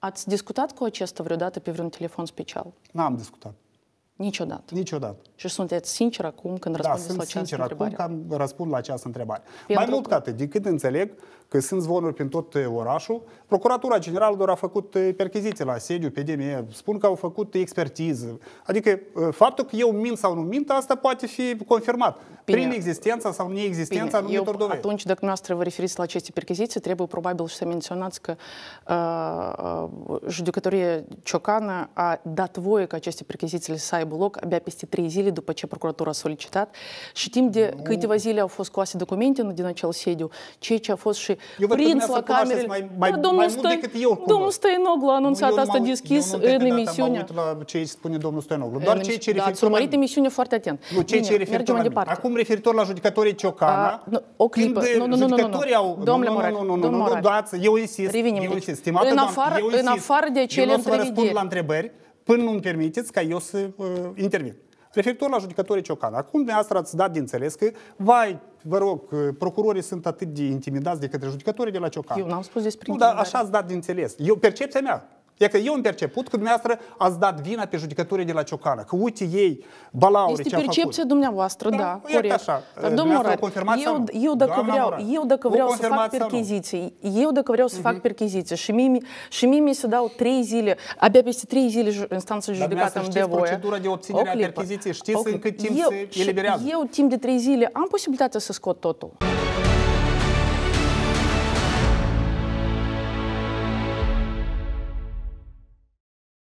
Ați discutat cu acesta vreodată pe vreun telefon special? N-am discutat. Niciodată? Niciodată. Și sunteți sincer acum când da, răspundeți da, la această sincer întrebare? acum că răspund la această întrebare. Pentru Mai mult că... atât, decât înțeleg că sunt zvonuri prin tot eh, orașul, Procuratura Generală doar a făcut eh, percheziții la sediu, pe DME, spun că au făcut expertiză. Adică eh, faptul că eu mint sau nu mint, asta poate fi confirmat Bine. prin existența sau neexistența Bine. anumitor dovezi. Atunci, dacă noastră vă referiți la aceste percheziții, trebuie probabil să menționați că uh, judecătoria Ciocană a dat voie ca aceste percheziții să aibă loc abia peste trei zile zile după ce procuratura a solicitat, și timp de nu. câteva zile au fost coase documente din acel sediu, ceea ce a fost și eu prins la camere. Mai, mai, da, domnul mai mult decât eu, cumva. Domnul Stăinoglu a anunțat nu, asta deschis eu nu în emisiunea. Nu la ce spune domnul Stăinoglu, doar cei ce da, Ați urmărit emisiunea foarte atent. Nu, cei ce referitor la departe. Acum referitor la judecătorii Ciocana, o clipă. Nu, nu, nu, nu, Domnule Morar, nu, nu, nu, nu, dați, eu insist, eu insist. În afară de cele vă răspund la întrebări până nu-mi permiteți ca eu să uh, intervin. Referitor la judecătorii Ciocan, acum dumneavoastră ați dat de înțeles că, vai, vă rog, procurorii sunt atât de intimidați de către judecătorii de la Ciocan. Eu n-am spus despre Nu, dar așa ați dat de înțeles. Eu, percepția mea, E că eu am perceput că dumneavoastră ați dat vina pe judecătorii de la Ciocană, că uite ei, balauri este ce percepția dumneavoastră, da, da corect. Așa. Dar domnul Rad, eu, eu, dacă vreau, eu dacă vreau să fac percheziții, eu dacă vreau să fac mhm. percheziții și mie, și mie mi se dau trei zile, abia peste trei zile instanța judecată îmi dă voie. procedura de obținere a percheziției, știți în cât timp se eliberează? Eu timp de trei zile am posibilitatea să scot totul.